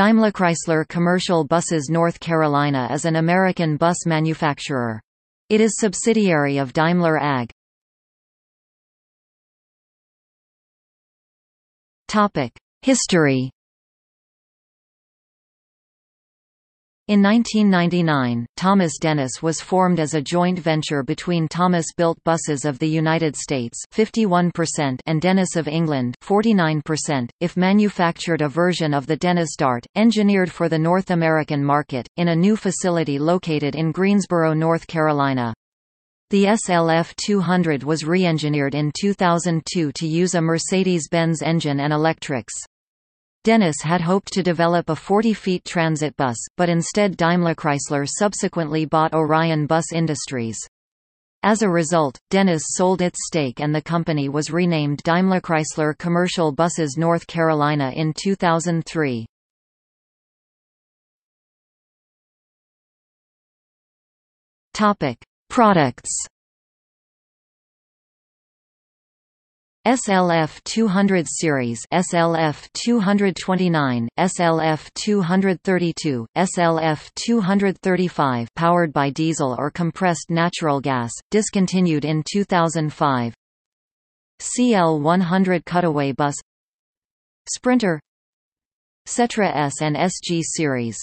DaimlerChrysler Commercial Buses North Carolina is an American bus manufacturer. It is subsidiary of Daimler AG. Topic: History In 1999, Thomas Dennis was formed as a joint venture between Thomas Built Buses of the United States 51% and Dennis of England 49%. If manufactured a version of the Dennis Dart, engineered for the North American market, in a new facility located in Greensboro, North Carolina. The SLF 200 was re-engineered in 2002 to use a Mercedes-Benz engine and electrics. Dennis had hoped to develop a 40-feet transit bus, but instead DaimlerChrysler subsequently bought Orion Bus Industries. As a result, Dennis sold its stake and the company was renamed DaimlerChrysler Commercial Buses North Carolina in 2003. Topic: Products SLF 200 series SLF 229, SLF 232, SLF 235 powered by diesel or compressed natural gas, discontinued in 2005 CL 100 cutaway bus Sprinter Setra S and SG series